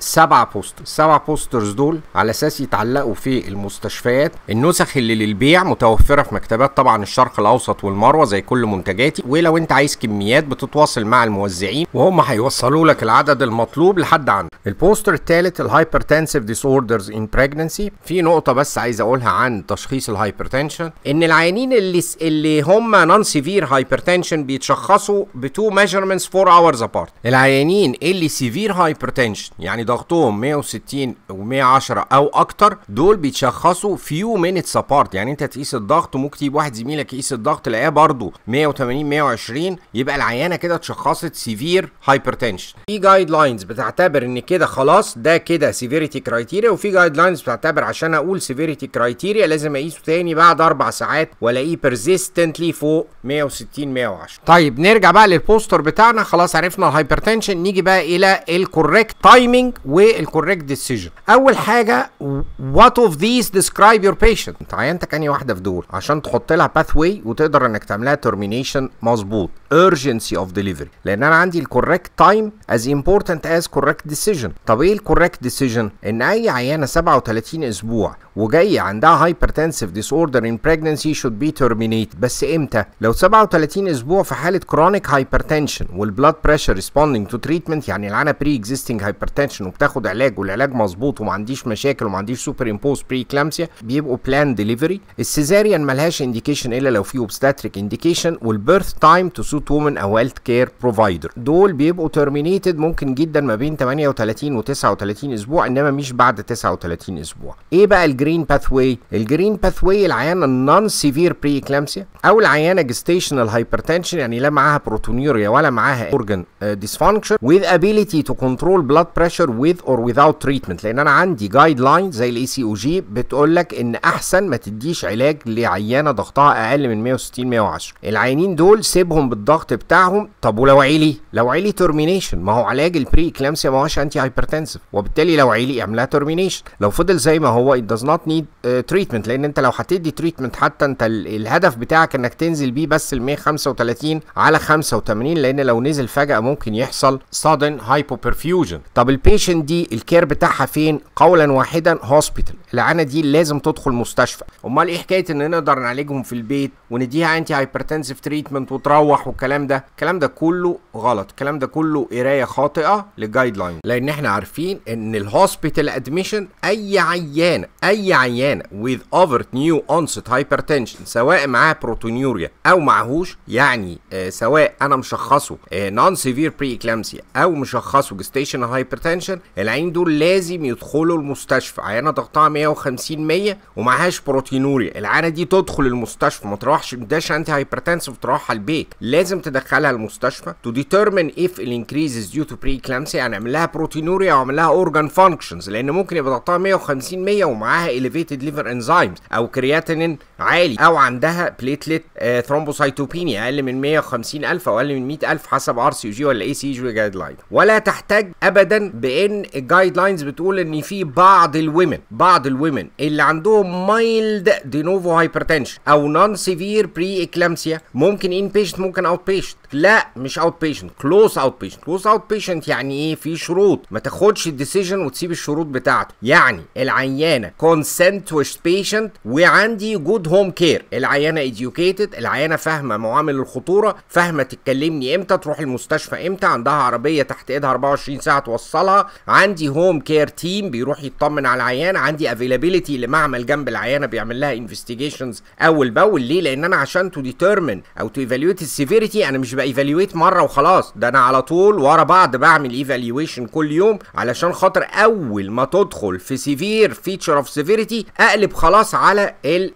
سبعة بوستر السبعة بوسترز دول على اساس يتعلقوا في المستشفيات النسخ اللي للبيع متوفرة في مكتبات طبعا الشرق الاوسط والمروة زي كل منتجاتي ولو انت عايز كميات بتتواصل مع الموزعين وهم هيوصلوا لك العدد المطلوب لحد عندك البوستر الثالث الهايبرتنسيف ديسوردرز ان بريجننسي في نقطة بس عايز اقولها عن تشخيص الهايبرتنشن ان العيانين اللي س... اللي هم نون سيفير هايبرتنشن بيتشخصوا بتو ميجرمنتس 4 اورز ابارت العيانين اللي سيفير هايبرتنشن يعني ضغطهم 160 و110 او اكتر دول بيتشخصوا فيو مينتس ابارت يعني انت تقيس الضغط ممكن تجيب واحد زميلك يقيس الضغط تلاقيه برضه 180 120 يبقى العيانه كده اتشخصت سيفير هايبرتنشن في جايد لاينز بتعتبر ان كده خلاص ده كده سيفيريتي كرايتيريا وفي جايد لاينز بتعتبر عشان اقول سيفيريتي كرايتيريا لازم اقيسه تاني بعد اربع ساعات والاقيه بيرزيستنتلي فوق 160 110 طيب نرجع بقى للبوستر بتاعنا خلاص عرفنا الهايبرتنشن نيجي بقى الى الكوريكت تايمنج والكوريكت ديسيجن اول حاجه وات اوف ذيس ديسكرايب يور بيشنت انت عينتك انهي واحده في دول عشان تحط لها باث واي وتقدر انك تعملها ترمينيشن مظبوط urgency of delivery لان انا عندي الكوريكت تايم از امبورتنت از كوريكت ديسيجن طب ايه الكوريكت ديسيجن ان اي عيانه 37 اسبوع وجايه عندها هايبرتنسيف ديس اوردر ان بريجنسي شود بي ترمينيت بس امتى لو 37 اسبوع في حاله كرونيك هايبرتنشن والبلاد بريشر ريسبوندينج تو تريتمنت يعني العانه بري اكزيستنج هايبرتنشن وبتاخد علاج والعلاج مظبوط وما عنديش مشاكل وما عنديش سوبر امبوز بري كلامسيا بيبقوا بلان ديليفري السيزاريان ملهاش انديكيشن الا لو في اوبستاتريك انديكيشن والبيرث تايم تو سوت وومن او هيلث كير بروفايدر دول بيبقوا ترمينيتد ممكن جدا ما بين 38 و 39 اسبوع انما مش بعد 39 اسبوع ايه بقى الجرين باث واي الجرين باث واي العيانه النون سيفير بري كلامسيا او العيانه جستيشنال هايبرتنشن يعني لا معاها بروتونيوريا ولا معاها اورجن ديسفانكشن وذ ابيليتي تو كنترول بلاد بريشر with or without treatment لان انا عندي جايد لاين زي الاي سي او جي بتقول لك ان احسن ما تديش علاج لعيانه ضغطها اقل من 160 110 العيانين دول سيبهم بالضغط بتاعهم طب ولو عيلي لو عيلي ترمينيشن ما هو علاج البري اكلامسيا ما هوش انتي هايبرتنسيف وبالتالي لو عيلي اعملها ترمينيشن لو فضل زي ما هو it does not need uh, treatment لان انت لو هتدي تريتمنت حتى انت الهدف بتاعك انك تنزل بيه بس ال 135 على 85 لان لو نزل فجاه ممكن يحصل sudden hypoperfusion طب البيشنت البيشنت دي الكير بتاعها فين قولا واحدا هوسبيتال العانه دي لازم تدخل مستشفى امال ايه حكايه ان نقدر نعالجهم في البيت ونديها انتي هايبرتنسيف تريتمنت وتروح والكلام ده الكلام ده كله غلط الكلام ده كله قرايه خاطئه للجايد لاين لان احنا عارفين ان الهوسبيتال ادميشن اي عيانه اي عيانه with overt new onset hypertension سواء معاه بروتونيوريا او معهوش يعني آه، سواء انا مشخصه نون سيفير بري او مشخصه جستيشن هايبرتنشن ديبريشن العيان دول لازم يدخلوا المستشفى عيانه ضغطها 150 100 ومعهاش بروتينوريا العيانه دي تدخل المستشفى ما تروحش مداش انتي هايبرتنسف تروحها البيت لازم تدخلها المستشفى تو ديترمن اف الانكريز ديو تو بري كلامسي اعمل لها بروتينوريا او لها اورجان فانكشنز لان ممكن يبقى ضغطها 150 100 ومعاها اليفيتد ليفر انزيمز او كرياتينين عالي او عندها بليتلت ثرومبوسايتوبينيا آه، اقل من 150 الف او اقل من 100 الف حسب ار سي جي ولا اي سي جي جايد لاين ولا تحتاج ابدا باي لان الجايد لاينز بتقول ان في بعض الومن بعض الومن اللي عندهم مايلد دي نوفو هايبرتنشن او نون سيفير بري اكلامسيا ممكن ان بيشنت ممكن اوت بيشنت لا مش اوت بيشنت كلوز اوت بيشنت كلوز اوت بيشنت يعني ايه في شروط ما تاخدش الديسيجن وتسيب الشروط بتاعته يعني العيانه كونسنت بيشنت وعندي جود هوم كير العيانه educated العيانه فاهمه معامل الخطوره فاهمه تتكلمني امتى تروح المستشفى امتى عندها عربيه تحت ايدها 24 ساعه توصلها عندي هوم كير تيم بيروح يطمن على العيانه عندي افيلابيلتي لمعمل جنب العيانه بيعمل لها انفستيجيشنز اول باول ليه لان انا عشان تو ديترمن او تو ايفالويت السيفيريتي انا مش بايفاليويت مره وخلاص ده انا على طول ورا بعض بعمل ايفاليويشن كل يوم علشان خاطر اول ما تدخل في سيفير فيتشر اوف سيفيريتي اقلب خلاص على الـ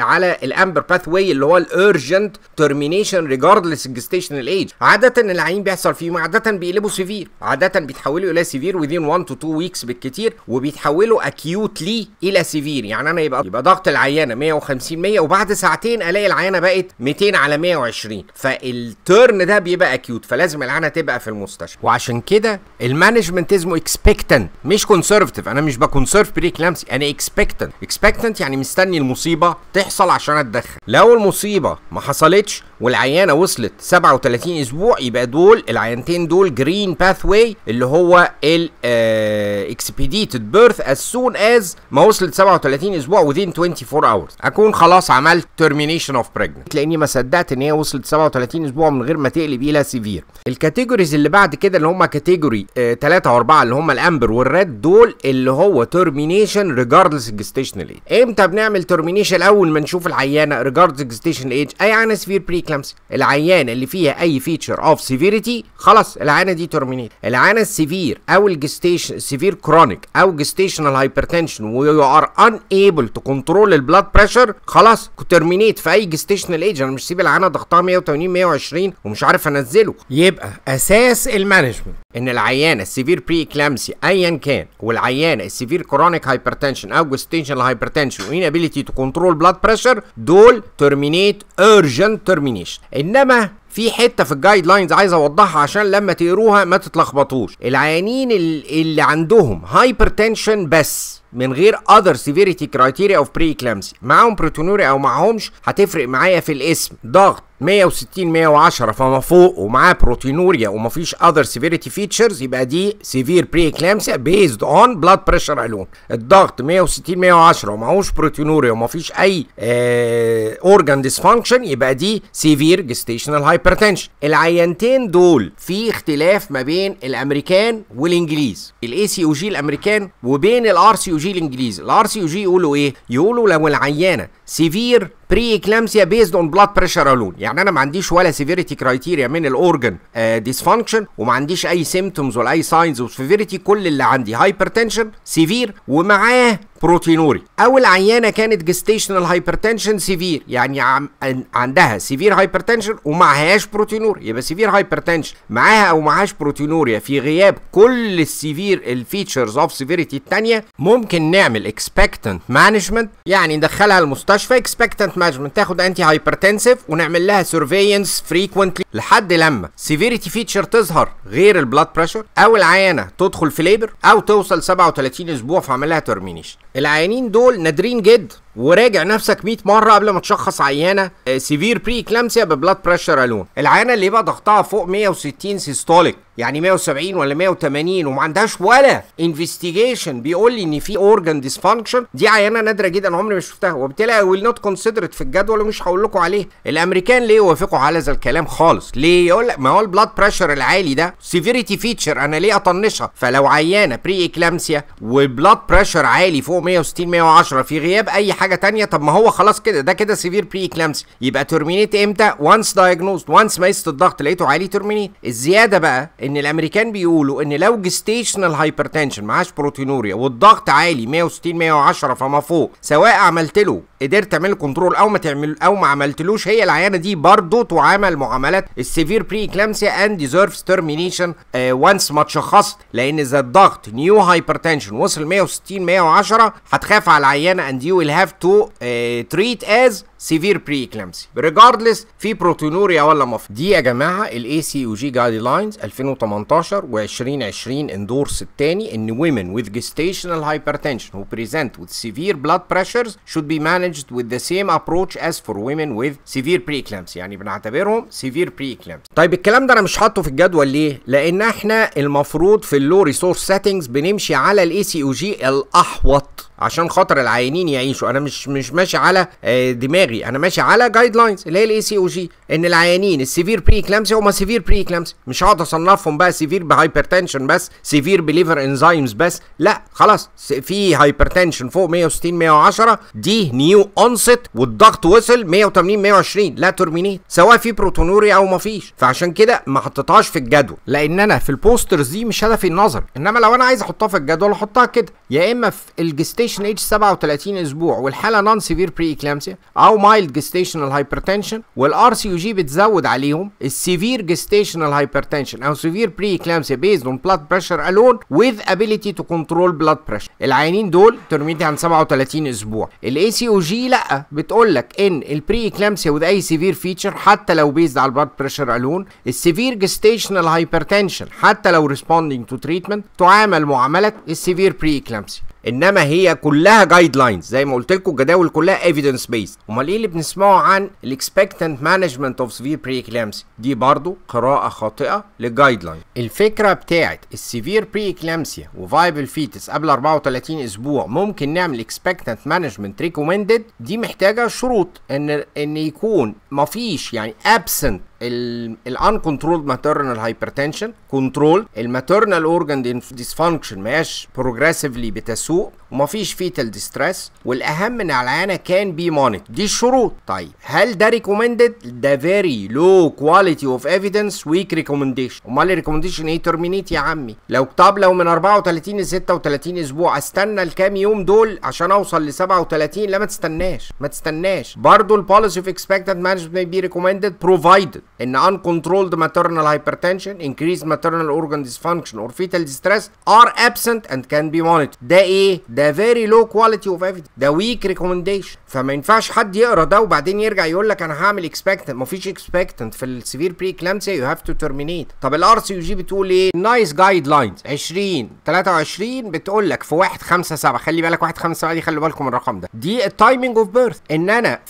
على الامبر باث واي اللي هو الارجنت ترمينيشن ريجاردلس الجستيشنال ايج عاده العيان بيحصل فيهم عاده بيقلبوا سيفير عاده بيتحولوا الى سيفير وذين 1 تو 2 ويكس بالكتير وبيتحولوا اكيوتلي الى سيفير يعني انا يبقى يبقى ضغط العيانه 150 100 وبعد ساعتين الاقي العيانه بقت 200 على 120 فالتر البيرن ده بيبقى اكيوت فلازم العانه تبقى في المستشفى وعشان كده المانجمنت اسمه اكسبكتنت مش كونسرفتيف انا مش بكونسرف بري كلامسي انا اكسبكتنت اكسبكتنت يعني مستني المصيبه تحصل عشان اتدخل لو المصيبه ما حصلتش والعيانه وصلت 37 اسبوع يبقى دول العيانتين دول جرين باث واي اللي هو الاكسبيديتد بيرث از سون از ما وصلت 37 اسبوع within 24 hours اكون خلاص عملت termination اوف pregnant لاني ما صدقت ان هي وصلت 37 اسبوع من غير غير ما تقلب الى سيفير الكاتيجوريز اللي بعد كده اللي هم كاتيجوري 3 و4 اللي هم الامبر والريد دول اللي هو ترمينيشن ريجاردلس الجستيشنال ايج امتى بنعمل ترمينيشن اول ما نشوف العيانه ريجاردلس الجستيشنال ايج اي عيانه سيفير بري كلامس العيانه اللي فيها اي فيتشر اوف سيفيريتي خلاص العيانه دي ترمينيت العيانه السيفير او الجستيشن سيفير كرونيك او جستيشنال هايبرتنشن ويو ار ان ايبل تو كنترول البلاد بريشر خلاص ترمينيت في اي جستيشنال ايج انا مش سيب العيانه ضغطها 180 120 ومش عارف انزله يبقى اساس المانجمنت ان العيانه السيفير بري اكلامسي ايا كان والعيانه السيفير كرونيك هايبرتنشن او جستيشنال هايبرتنشن ابيليتي تو كنترول بلاد بريشر دول ترمينيت ارجنت ترمينيشن انما في حته في الجايد لاينز عايز اوضحها عشان لما تقروها ما تتلخبطوش العيانين اللي عندهم هايبرتنشن بس من غير اذر سيفيريتي كرايتيريا اوف بري كلامسي معاهم بروتونوري او معاهمش هتفرق معايا في الاسم ضغط 160 110 فما فوق ومعاه بروتينوريا ومفيش اذر سيفيريتي فيتشرز يبقى دي سيفير بري اكلامسيا بيزد اون بلاد بريشر الون الضغط 160 110 ومعهوش بروتينوريا ومفيش اي اورجان آه، ديسفانكشن يبقى دي سيفير جستيشنال هايبرتنشن العينتين دول في اختلاف ما بين الامريكان والانجليز الاي سي او جي الامريكان وبين الار سي او جي الانجليزي الار سي او جي يقولوا ايه يقولوا لو العيانه سيفير بري اكلامسيا بيزد اون بلاد بريشر الون يعني انا ما عنديش ولا سيفيريتي كرايتيريا من الاورجن آه, ديسفانكشن وما عنديش اي سيمتومز ولا اي ساينز اوف سيفيريتي كل اللي عندي هايبرتنشن سيفير ومعاه بروتينوري اول عيانه كانت جستيشنال هايبرتنشن سيفير يعني عندها سيفير هايبرتنشن ومعهاش بروتينوريا يبقى سيفير هايبرتنشن معاها او معهاش بروتينوريا في غياب كل السيفير الفيتشرز اوف سيفيريتي الثانيه ممكن نعمل اكسبكتنت مانجمنت يعني ندخلها المستشفى اكسبكتنت مانجمنت تاخد انتي هايبرتنسيف ونعمل لها سيرفيلانس فريكوينتلي لحد لما سيفيريتي فيتشر تظهر غير البلاد بريشر او العيانه تدخل في ليبر او توصل 37 اسبوع فاعمل لها ترمينيشن العيانين دول نادرين جدا وراجع نفسك 100 مره قبل ما تشخص عيانه سيفير بري كلامسيا ببلاد بريشر الون العيانه اللي يبقى ضغطها فوق 160 سيستوليك يعني 170 ولا 180 وما عندهاش ولا انفستيجيشن بيقول لي ان في اورجان ديسفانكشن دي عيانه نادره جدا عمري ما شفتها وبالتالي اي ويل نوت كونسيدرت في الجدول ومش هقول لكم عليه الامريكان ليه وافقوا على ذا الكلام خالص ليه يقول لك ما هو البلاد بريشر العالي ده سيفيريتي فيتشر انا ليه اطنشها فلو عيانه بري اكلامسيا والبلاد بريشر عالي فوق 160 110 في غياب اي حاجه تانية طب ما هو خلاص كده ده كده سيفير بري اكلامس يبقى ترمينيت امتى وانس دايجنوزد وانس مقاس الضغط لقيته عالي ترمينيت الزياده بقى ان الامريكان بيقولوا ان لو جستيشنال هايبرتنشن معاش بروتينوريا والضغط عالي 160 110 فما فوق سواء عملت له قدرت تعمل كنترول او ما تعمل او ما عملتلوش هي العيانه دي برضه تعامل معاملات السيفير بري اكلامسيا اند ديزيرفز ترمينيشن وانس ما تشخصت لان اذا الضغط نيو هايبرتنشن وصل 160 110 هتخاف على العيانه اند يو ويل هاف have to uh, treat as severe preeclampsia regardless في proteinuria ولا ما دي يا جماعه الاي سي او جي جايد لاينز 2018 و2020 اندورس الثاني ان women with gestational hypertension who present with severe blood pressures should be managed with the same approach as for women with severe preeclampsia يعني بنعتبرهم severe preeclampsia طيب الكلام ده انا مش حاطه في الجدول ليه لان احنا المفروض في اللو ريسورس سيتنجز بنمشي على الاي سي او جي الاحوط عشان خاطر العيانين يعيشوا انا مش مش ماشي على آه، دماغي انا ماشي على جايد لاينز اللي هي الاي سي او جي ان العيانين السيفير بري كلامسي هم سيفير بري كلامسي مش هقعد اصنفهم بقى سيفير بهايبرتنشن بس سيفير بليفر انزيمز بس لا خلاص في هايبرتنشن فوق 160 110 دي نيو اونست والضغط وصل 180 120 لا ترمينيت سواء في بروتونوريا او ما فيش فعشان كده ما حطيتهاش في الجدول لان انا في البوسترز دي مش هدفي النظر انما لو انا عايز احطها في الجدول احطها كده يا اما في الجستيشن جيستيشن ايج 37 اسبوع والحاله نون سيفير بري اكلامسيا او مايلد جيستيشنال هايبرتنشن والار سي يو جي بتزود عليهم السيفير جيستيشنال هايبرتنشن او سيفير بري اكلامسيا بيزد اون بلاد بريشر الون وذ ابيليتي تو كنترول بلاد بريشر العيانين دول ترميتي عن 37 اسبوع الاي سي او جي لا بتقول لك ان البري اكلامسيا وذ اي سيفير فيتشر حتى لو بيزد على البلاد بريشر الون السيفير جيستيشنال هايبرتنشن حتى لو ريسبوندينج تو تريتمنت تعامل معامله السيفير بري اكلامسيا انما هي كلها جايد لاينز زي ما قلت لكم الجداول كلها ايفيدنس بيس امال ايه اللي بنسمعه عن الاكسبكتنت مانجمنت اوف سيفير بري اكلامسي دي برضو قراءه خاطئه للجايد لاين الفكره بتاعت السيفير بري اكلامسيا وفايبل فيتس قبل 34 اسبوع ممكن نعمل اكسبكتنت مانجمنت ريكومندد دي محتاجه شروط ان ان يكون مفيش يعني ابسنت الان كنترولد ماتيرنال هايبرتنشن كنترول الماتيرنال اورجان ديسفانكشن ماش بروجريسيفلي بتسوء ومفيش فيتال ديستريس والاهم ان العيانه كان بي مونيت دي الشروط طيب هل ده ريكومندد ده فيري لو كواليتي اوف ايفيدنس ويك ريكومنديشن امال الريكومنديشن ايه ترمينيت يا عمي لو طب لو من 34 ل 36 اسبوع استنى الكام يوم دول عشان اوصل ل 37 لا ما تستناش ما تستناش برضه البوليسي اوف اكسبكتد مانجمنت بي ريكومندد بروفايدد ان uncontrolled maternal hypertension increased maternal organ dysfunction or fetal distress are absent and can be monitored ده ايه ده very low quality of evidence ده weak recommendation فما ينفعش حد يقرا ده وبعدين يرجع يقول لك انا هعمل expectant مفيش expectant في السيفير بري كلامسيا you have to terminate طب الار سي يو جي بتقول ايه نايس جايد لاينز 20 23 بتقول لك في 1 5 7 خلي بالك 1 5 7 دي خلي بالكم الرقم ده دي التايمنج اوف بيرث ان انا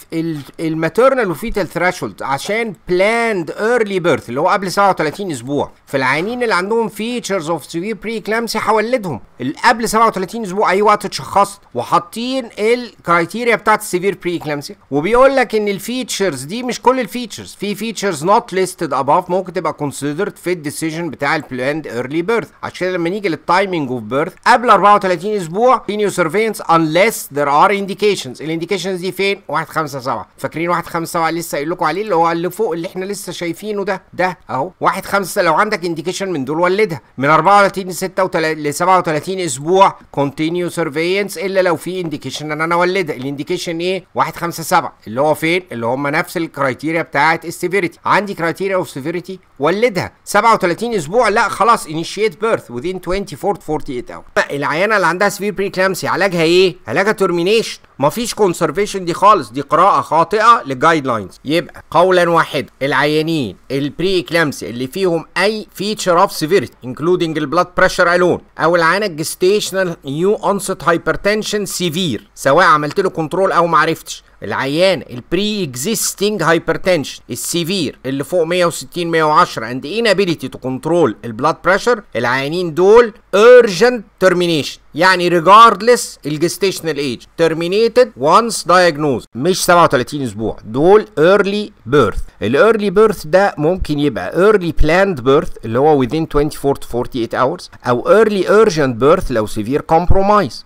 الماتيرنال وفيتال ثراشولد عشان بلان اند ايرلي بيرث اللي هو قبل 37 اسبوع فالعيانين اللي عندهم فيتشرز اوف سيفير بري كلامسي هولدهم اللي قبل 37 اسبوع اي وقت اتشخصت وحاطين الكرايتيريا بتاعت السيفير بري كلامسي وبيقول لك ان الفيتشرز دي مش كل الفيتشرز في فيتشرز نوت ليستد اباف ممكن تبقى كونسيدرد في الديسيجن بتاع البلاند ايرلي بيرث عشان لما نيجي للتايمنج اوف بيرث قبل 34 اسبوع senior ان ليس ذير ار انديكيشنز الانديكيشنز دي فين 1 5 7 فاكرين 1 5 7 لسه قايل لكم عليه اللي هو اللي فوق اللي احنا لسه لسه شايفينه ده ده اهو واحد خمسة لو عندك انديكيشن من دول ولدها من 34 ل 36 ل 37 اسبوع كونتينيو سيرفينس الا لو في انديكيشن ان انا ولدها الانديكيشن ايه 1 5 7 اللي هو فين اللي هم نفس الكرايتيريا بتاعت السيفيريتي عندي كرايتيريا اوف سيفيريتي ولدها 37 اسبوع لا خلاص انيشيت بيرث وذين 24 48 اور العيانه اللي عندها سيفير بريكلامسي علاجها ايه علاجها ترمينيشن مفيش كونسرفيشن دي خالص دي قراءه خاطئه للجايد لاينز يبقى قولا واحدا العيانين البري اكلامس اللي فيهم اي فيتشر اوف سيفيرتي انكلودنج البلاد بريشر الون او العيان الجستيشنال نيو اونست هايبرتنشن سيفير سواء عملت له كنترول او ما عرفتش العيان البري اكزيستنج هايبرتنشن السيفير اللي فوق 160 110 اند انابيليتي تو كنترول البلاد بريشر العيانين دول urgent termination يعني ريجاردلس الجستيشنال ايج terminated وانس دايجنوز مش 37 اسبوع دول ايرلي بيرث الايرلي بيرث ده ممكن يبقى ايرلي بلاند بيرث اللي هو within 24 to 48 hours او ايرلي urgent بيرث لو سيفير كومبرومايز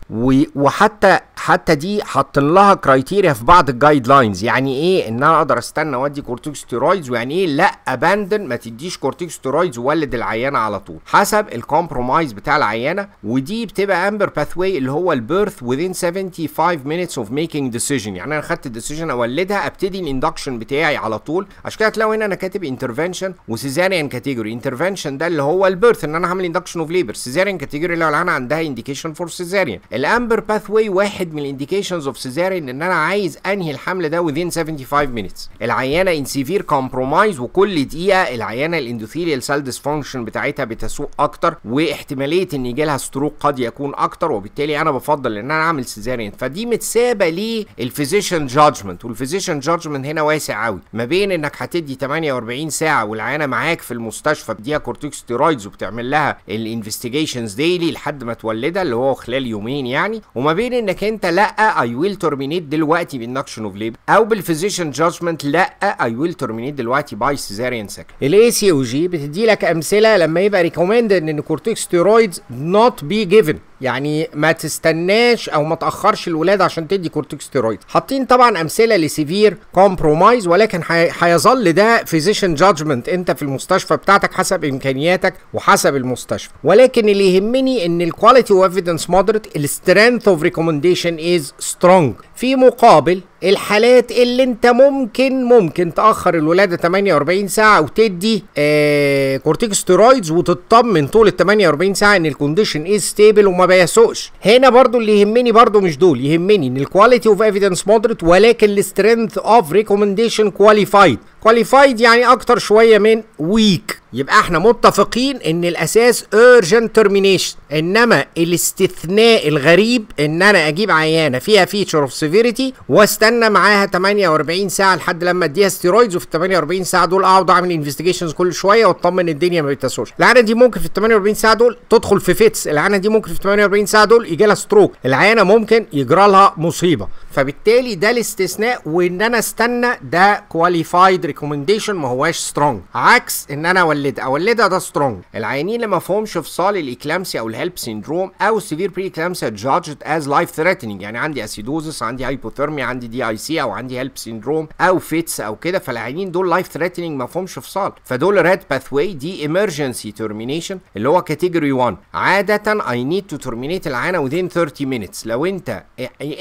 وحتى حتى دي حاطين لها كرايتيريا في بعض الجايد لاينز يعني ايه ان انا اقدر استنى وادي كورتيكوستيرويدز ويعني ايه لا اباندن ما تديش كورتيكوستيرويدز وولد العيانه على طول حسب الكومبرومايز بتاع العيانه ودي بتبقى الامبر باثوي اللي هو البيرث within 75 minutes of making decision يعني انا خدت الديسيجن اولدها ابتدي الاندكشن بتاعي على طول عشان كده هتلاقوا هنا انا كاتب انترفنشن وسيزاريان كاتيجوري انترفنشن ده اللي هو البيرث ان انا هعمل اندكشن اوف ليبر سيزاريان كاتيجوري لو انا عندها انديكيشن فور سيزاريان الامبر باثوي واحد من الانديكيشنز اوف سيزاريان ان انا عايز انهي الحمل ده within 75 minutes العيانه ان سيفير كومبرومايز وكل دقيقه العيانه الاندوثيليال سيل ديسفانكشن بتاعتها بتسوق اكتر واحتماليه ان يجي لها ستروك قد يكون اكتر وبالتالي انا بفضل ان انا اعمل سيزاريان فدي متسابه للفيزيشن جادجمنت والفيزيشن جادجمنت هنا واسع قوي ما بين انك هتدي 48 ساعه والعيانه معاك في المستشفى بتديها كورتيكوستيرويدز وبتعمل لها الانفستيجيشنز ديلي لحد ما تولدها اللي هو خلال يومين يعني وما بين انك انت لا اي ويل ترمينيت دلوقتي بالنكشن اوف ليبر او بالفيزيشن جادجمنت لا اي ويل ترمينيت دلوقتي باي سيزاريان سكشن الاي سي او جي بتدي لك امثله لما يبقى ريكومندد ان كورتيكوستيرويدز نوت بي جيفن يعني ما تستناش او ما تاخرش الولاده عشان تدي كورتيكوسترويد حاطين طبعا امثله لسيفير كومبرومايز ولكن هيظل ده فيزيشن جادجمنت انت في المستشفى بتاعتك حسب امكانياتك وحسب المستشفى ولكن اللي يهمني ان الكواليتي اوف ايفيدنس مودريت السترينث اوف ريكومنديشن از سترونج في مقابل الحالات اللي انت ممكن ممكن تاخر الولاده 48 ساعه وتدي آه كورتيكوستيرويدز وتطمن طول ال 48 ساعه ان الكونديشن از ستيبل وما بيسوقش هنا برضو اللي يهمني برضو مش دول يهمني ان الكواليتي اوف ايفيدنس مودريت ولكن السترينث اوف ريكومنديشن كواليفايد كواليفايد يعني اكتر شويه من ويك يبقى احنا متفقين ان الاساس urgent termination انما الاستثناء الغريب ان انا اجيب عيانه فيها فيتشر اوف سيفيريتي واستنى معاها 48 ساعه لحد لما اديها ستيرويدز وفي ال 48 ساعه دول اقعد اعمل انفستيجيشنز كل شويه واطمن الدنيا ما بتسوش العيانه دي ممكن في ال 48 ساعه دول تدخل في فيتس العيانه دي ممكن في 48 ساعه دول يجي لها ستروك العيانه ممكن يجرى لها مصيبه فبالتالي ده الاستثناء وان انا استنى ده كواليفايد ريكومنديشن ما هواش سترونج عكس ان انا ولا اولد اولدها ده سترونج العيانين اللي ما فهمش فصال الاكلامسيا او الهلب سيندروم او السيفير بري اكلامسيا جادجت از لايف ثريتنينج يعني عندي اسيدوزس عندي هايبوثيرميا عندي دي اي سي او عندي هلب سيندروم او فيتس او كده فالعيانين دول لايف ثريتنينج ما فهمش فصال فدول ريد واي دي امرجنسي ترمينيشن اللي هو كاتيجوري 1 عاده اي نيد تو ترمينيت العانه within 30 مينتس لو انت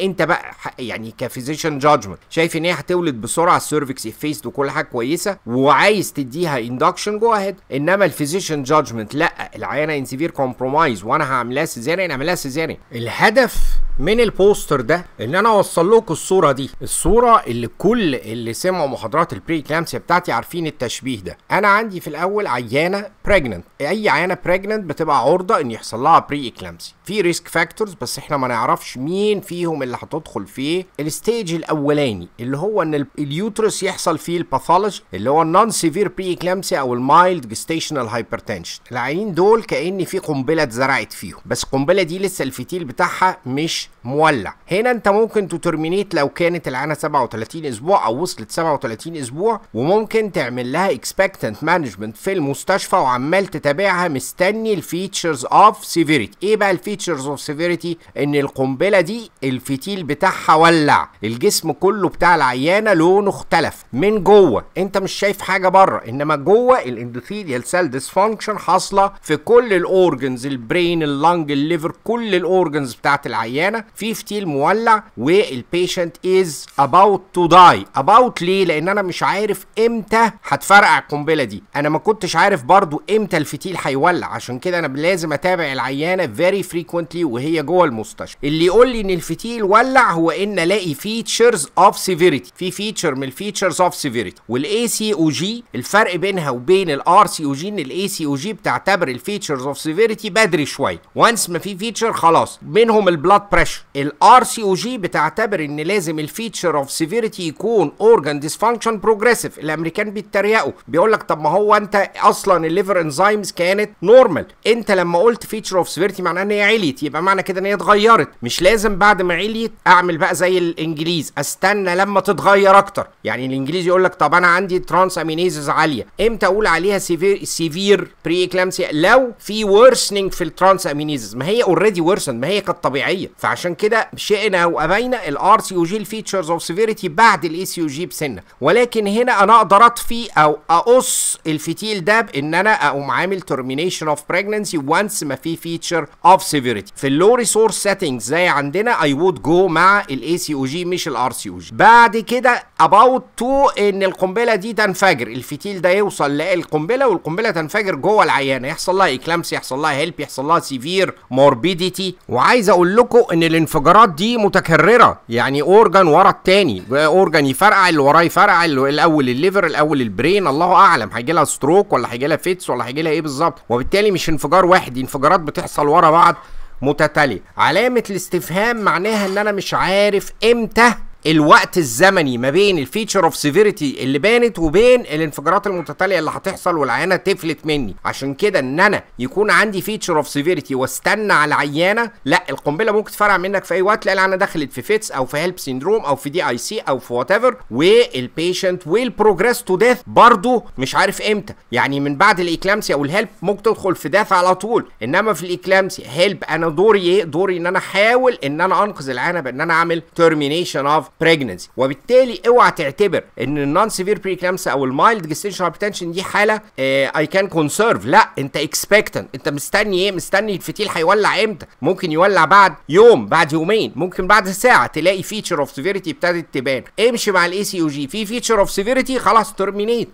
انت بقى يعني كفيزيشن جادجمنت شايف ان هي هتولد بسرعه السيرفكس افيسد وكل حاجه كويسه وعايز تديها اندكشن جو اهيد واحد انما الفيزيشن جادجمنت لا العيانه ان سيفير كومبرومايز وانا هعملها سيزيرين اعملها سيزيرين الهدف من البوستر ده ان انا اوصل لكم الصوره دي الصوره اللي كل اللي سمعوا محاضرات البري كلامسيا بتاعتي عارفين التشبيه ده انا عندي في الاول عيانه بريجننت اي عيانه بريجننت بتبقى عرضه ان يحصل لها بري اكلامسي في ريسك فاكتورز بس احنا ما نعرفش مين فيهم اللي هتدخل فيه الستيج الاولاني اللي هو ان اليوترس يحصل فيه الباثولوجي اللي هو النون سيفير بري اكلامسي او المايلد جستيشنال هايبرتنشن العيانين دول كان في قنبله اتزرعت فيهم بس القنبله دي لسه الفتيل بتاعها مش مولع هنا انت ممكن تترمينيت لو كانت العانه 37 اسبوع او وصلت 37 اسبوع وممكن تعمل لها اكسبكتنت مانجمنت في المستشفى وعمال تتابعها مستني الفيتشرز اوف سيفيريتي ايه بقى الفيتشرز اوف سيفيريتي ان القنبله دي الفتيل بتاعها ولع الجسم كله بتاع العيانه لونه اختلف من جوه انت مش شايف حاجه بره انما جوه الاندوثيليال سيل ديسفانكشن حاصله في كل الاورجنز البرين اللنج الليفر كل الاورجنز بتاعت العيانه معينه في فتيل مولع والبيشنت از اباوت تو داي اباوت ليه لان انا مش عارف امتى هتفرقع القنبله دي انا ما كنتش عارف برضو امتى الفتيل هيولع عشان كده انا لازم اتابع العيانه فيري فريكوينتلي وهي جوه المستشفى اللي يقول لي ان الفتيل ولع هو ان الاقي فيتشرز اوف سيفيريتي في فيتشر من الفيتشرز اوف سيفيريتي والاي سي او جي الفرق بينها وبين الار سي او جي ان الاي سي او جي بتعتبر الفيتشرز اوف سيفيريتي بدري شويه وانس ما في فيتشر خلاص منهم البلاد بريشر باشا الار سي او جي بتعتبر ان لازم الفيتشر اوف سيفيريتي يكون اورجان ديسفانكشن بروجريسيف الامريكان بيتريقوا بيقول لك طب ما هو انت اصلا الليفر انزيمز كانت نورمال انت لما قلت فيتشر اوف سيفيريتي معناه ان هي عليت يبقى معنى كده ان هي اتغيرت مش لازم بعد ما عليت اعمل بقى زي الانجليز استنى لما تتغير اكتر يعني الانجليزي يقول لك طب انا عندي ترانس امينيزز عاليه امتى اقول عليها سيفير سيفير بري اكلامسيا لو في ورسننج في الترانس امينيزز ما هي اوريدي ورسن ما هي كانت طبيعيه عشان كده شئنا وابينا الار سي يو جي الفيتشرز اوف سيفيريتي بعد الاي سي يو جي بسنه ولكن هنا انا اقدر اطفي او اقص الفتيل ده بان انا اقوم عامل ترمينيشن اوف بريجننسي وانس ما في فيتشر اوف سيفيريتي في اللو ريسورس سيتنجز زي عندنا اي وود جو مع الاي سي او جي مش الار سي او جي بعد كده اباوت تو ان القنبله دي تنفجر الفتيل ده يوصل للقنبله والقنبله تنفجر جوه العيانه يحصل لها اكلامس يحصل لها هيلب يحصل لها سيفير موربيديتي وعايز اقول لكم ان ان الانفجارات دي متكرره يعني اورجان ورا التاني اورجان يفرقع اللي وراه يفرقع الاول الليفر الاول البرين الله اعلم هيجي لها ستروك ولا هيجي لها فيتس ولا هيجي لها ايه بالظبط وبالتالي مش انفجار واحد انفجارات بتحصل ورا بعض متتاليه علامه الاستفهام معناها ان انا مش عارف امتى الوقت الزمني ما بين الفيتشر اوف سيفيريتي اللي بانت وبين الانفجارات المتتاليه اللي هتحصل والعيانه تفلت مني عشان كده ان انا يكون عندي فيتشر اوف سيفيريتي واستنى على العيانه لا القنبله ممكن تفرع منك في اي وقت تلاقي العينه دخلت في فيتس او في هيلب سيندروم او في دي اي سي او في وات ايفر والبيشنت والبروجريس تو ديث برضه مش عارف امتى يعني من بعد الاكلامسيا او الهيلب ممكن تدخل في داث على طول انما في الاكلامسيا هيلب انا دوري ايه دوري ان انا احاول ان انا انقذ العيانه بان انا اعمل ترمينيشن اوف بريجننسي وبالتالي اوعى تعتبر ان النون سيفير بريكلامس او المايلد جستيشنال هايبرتنشن دي حاله اي كان كونسيرف لا انت اكسبكتنت انت مستني ايه مستني الفتيل هيولع امتى ممكن يولع بعد يوم بعد يومين ممكن بعد ساعه تلاقي فيتشر اوف سيفيريتي ابتدت تبان امشي مع الاي سي او جي في فيتشر اوف سيفيريتي خلاص ترمينيت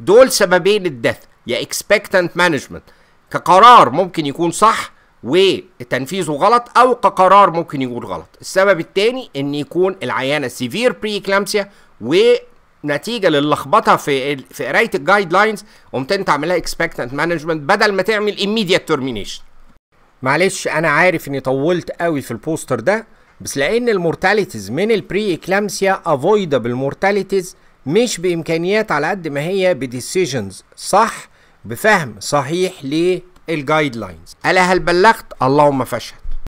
دول سببين الدث يا اكسبكتنت مانجمنت كقرار ممكن يكون صح وتنفيذه غلط او كقرار ممكن يقول غلط السبب الثاني ان يكون العيانه سيفير بري كلامسيا ونتيجه للخبطه في في قرايه الجايد لاينز قمت انت عاملها اكسبكتنت مانجمنت بدل ما تعمل ايميديت ترمينيشن معلش انا عارف اني طولت قوي في البوستر ده بس لان المورتاليتيز من البري اكلامسيا افويدبل مورتاليتيز مش بامكانيات على قد ما هي بديسيجنز صح بفهم صحيح ليه الجايد لاينز ألا هل بلغت؟ اللهم فاشهد